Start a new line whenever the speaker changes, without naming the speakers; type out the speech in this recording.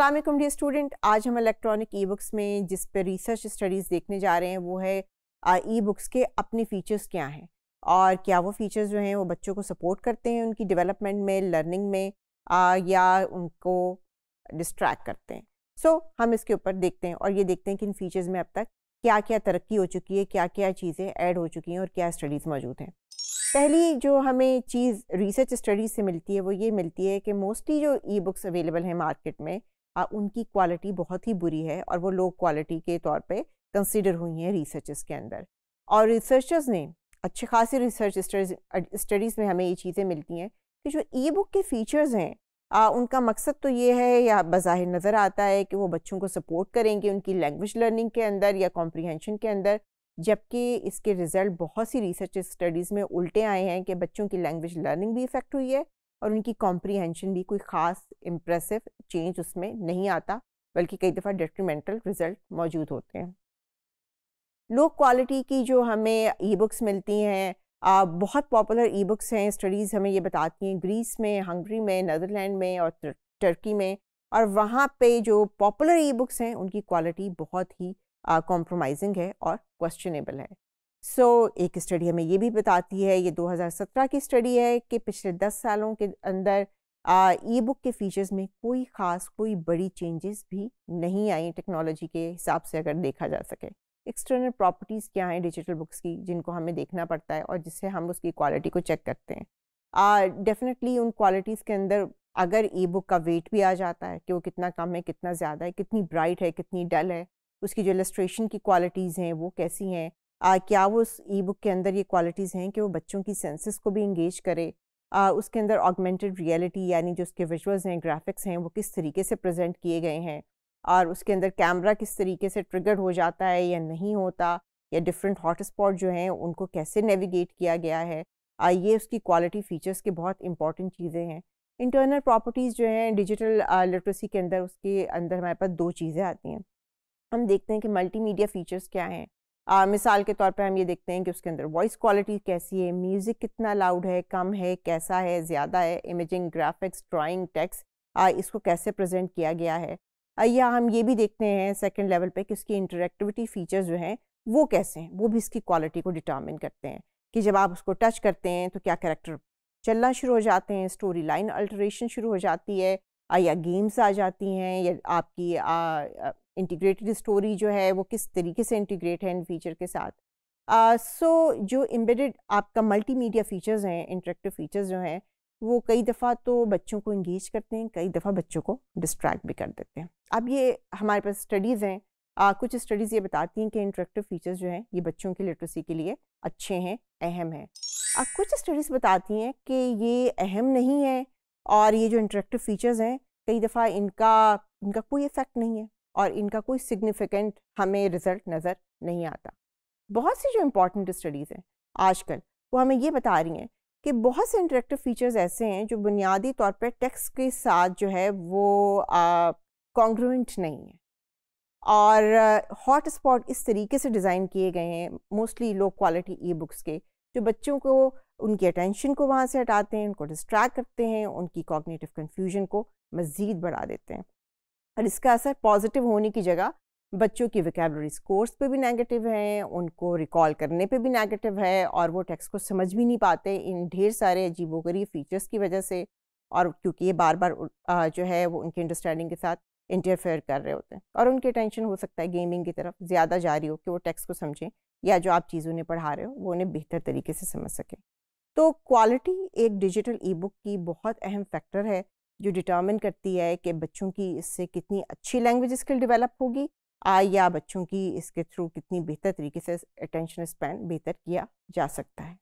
Aslam dear student आज हम electronic e books में जिस पर रिसर्च स्टडीज़ देखने जा रहे हैं वो है ई बुक्स के अपने फ़ीचर्स क्या हैं और क्या वो फ़ीचर्स जो हैं वो बच्चों को सपोर्ट करते हैं उनकी डेवलपमेंट में लर्निंग में आ, या उनको डिस्ट्रैक्ट करते हैं सो so, हम इसके ऊपर देखते हैं और ये देखते हैं कि इन फ़ीचर्स में अब तक क्या क्या तरक्की हो चुकी है क्या क्या चीज़ें ऐड हो चुकी हैं और क्या स्टडीज़ मौजूद हैं पहली जो हमें चीज़ रिसर्च स्टडीज़ से मिलती है वो ये मिलती है कि मोस्टली जो ई बुक्स अवेलेबल हैं मार्केट में उनकी क्वालिटी बहुत ही बुरी है और वो लो क्वालिटी के तौर पे कंसिडर हुई हैं रिसर्चेस के अंदर और रिसर्चर्स ने अच्छे खासे रिसर्च स्टडीज़ में हमें ये चीज़ें मिलती हैं कि जो ई बुक के फ़ीचर्स हैं आ, उनका मकसद तो ये है या बज़ाहिर नज़र आता है कि वो बच्चों को सपोर्ट करेंगे उनकी लैंग्वेज लर्निंग के अंदर या कॉम्प्रीहेंशन के अंदर जबकि इसके रिज़ल्ट बहुत सी रिसर्च स्टडीज़ में उल्टे आए हैं कि बच्चों की लैंग्वेज लर्निंग भी इफ़ेक्ट हुई है और उनकी कॉम्प्रीहेंशन भी कोई ख़ास इम्प्रेसिव चेंज उसमें नहीं आता बल्कि कई दफ़ा डिट्रीमेंटल रिज़ल्ट मौजूद होते हैं लो क्वालिटी की जो हमें ई बुक्स मिलती हैं बहुत पॉपुलर ई बुक्स हैं स्टडीज़ हमें ये बताती हैं ग्रीस में हंगरी में नदरलैंड में और टर्की में और वहाँ पे जो पॉपुलर ई बुक्स हैं उनकी क्वालिटी बहुत ही कॉम्प्रोमाइजिंग है और क्वेश्चनेबल है सो so, एक स्टडी हमें ये भी बताती है ये 2017 की स्टडी है कि पिछले 10 सालों के अंदर ई बुक के फीचर्स में कोई ख़ास कोई बड़ी चेंजेस भी नहीं आई टेक्नोलॉजी के हिसाब से अगर देखा जा सके एक्सटर्नल प्रॉपर्टीज़ क्या हैं डिजिटल बुक्स की जिनको हमें देखना पड़ता है और जिससे हम उसकी क्वालिटी को चेक करते हैं डेफिनेटली उन क्वालिटीज़ के अंदर अगर ई बुक का वेट भी आ जाता है कि वो कितना कम है कितना ज़्यादा है कितनी ब्राइट है कितनी डल है उसकी जो इलस्ट्रेशन की क्वालिटीज़ हैं वो कैसी हैं आ, क्या वो उस ई बुक के अंदर ये क्वालिटीज़ हैं कि वो बच्चों की सेंसेस को भी इंगेज करे आ, उसके अंदर ऑगमेंटेड रियलिटी यानी जो उसके विजुअल्स हैं ग्राफिक्स हैं वो किस तरीके से प्रेजेंट किए गए हैं और उसके अंदर कैमरा किस तरीके से ट्रिगर हो जाता है या नहीं होता या डिफरेंट हॉट स्पॉट जो हैं उनको कैसे नेविगेट किया गया है आ, ये उसकी क्वालिटी फ़ीचर्स के बहुत इंपॉर्टेंट चीज़ें हैं इंटरनल प्रॉपर्टीज़ जो हैं डिजिटल लिटरेसी के अंदर उसके अंदर हमारे पास दो चीज़ें आती हैं हम देखते हैं कि मल्टीमीडिया फ़ीचर्स क्या हैं आ, मिसाल के तौर पर हम ये देखते हैं कि उसके अंदर वॉइस क्वालिटी कैसी है म्यूज़िक कितना लाउड है कम है कैसा है ज़्यादा है इमेजिंग ग्राफिक्स ड्राइंग टेक्स इसको कैसे प्रेजेंट किया गया है या हम ये भी देखते हैं सेकेंड लेवल पर कि उसकी इंटरेक्टिविटी फ़ीचर्स जो हैं वो कैसे हैं वो भी इसकी क्वालिटी को डिटर्मिन करते हैं कि जब आप उसको टच करते हैं तो क्या करेक्टर चलना शुरू हो जाते हैं स्टोरी लाइन अल्ट्रेशन शुरू हो जाती है या गेम्स आ जाती हैं या आपकी इंटीग्रेटेड स्टोरी जो है वो किस तरीके से इंटीग्रेट है इन फीचर के साथ सो uh, so, जो एम्बेडेड आपका मल्टीमीडिया फीचर्स हैं इंटरेक्टिव फीचर्स जो हैं वो कई दफ़ा तो बच्चों को इंगेज करते हैं कई दफ़ा बच्चों को डिस्ट्रैक्ट भी कर देते हैं अब ये हमारे पास स्टडीज़ हैं uh, कुछ स्टडीज़ ये बताती हैं कि इंटरेक्टिव फीचर्स जो हैं ये बच्चों की लिटरेसी के लिए अच्छे हैं अहम हैं uh, कुछ स्टडीज़ बताती हैं कि ये अहम नहीं है और ये जो इंटरेक्टिव फीचर्स हैं कई दफ़ा इनका इनका कोई इफ़ेक्ट नहीं है और इनका कोई सिग्निफिकेंट हमें रिज़ल्ट नज़र नहीं आता बहुत सी जो इम्पोर्टेंट स्टडीज़ हैं आजकल वो हमें ये बता रही हैं कि बहुत से इंटरेक्टिव फीचर्स ऐसे हैं जो बुनियादी तौर पर टेक्स के साथ जो है वो कॉन्ग्रुएंट नहीं है और हॉट uh, स्पॉट इस तरीके से डिज़ाइन किए गए हैं mostly low quality e books के जो बच्चों को उनकी अटेंशन को वहाँ से हटाते हैं उनको डिस्ट्रैक्ट करते हैं उनकी कॉग्निटिव कन्फ्यूजन को मज़ीद बढ़ा देते हैं और इसका असर पॉजिटिव होने की जगह बच्चों की विकेबलरी स्कोर्स पे भी नेगेटिव है उनको रिकॉल करने पे भी नेगेटिव है और वो टेक्स्ट को समझ भी नहीं पाते इन ढेर सारे अजीबोगरीब फीचर्स की वजह से और क्योंकि ये बार बार जो है वो उनकी अंडरस्टैंडिंग के साथ इंटरफेयर कर रहे होते हैं और उनकी टेंशन हो सकता है गेमिंग की तरफ ज़्यादा जारी हो कि वो टेक्स्ट को समझें या जो आप चीज़ उन्हें पढ़ा रहे हो वो उन्हें बेहतर तरीके से समझ सकें तो क्वालिटी एक डिजिटल ई बुक की बहुत अहम फैक्टर है जो डिटर्मिन करती है कि बच्चों की इससे कितनी अच्छी लैंग्वेज स्किल डेवलप होगी या बच्चों की इसके थ्रू कितनी बेहतर तरीके से अटेंशन स्पैन बेहतर किया जा सकता है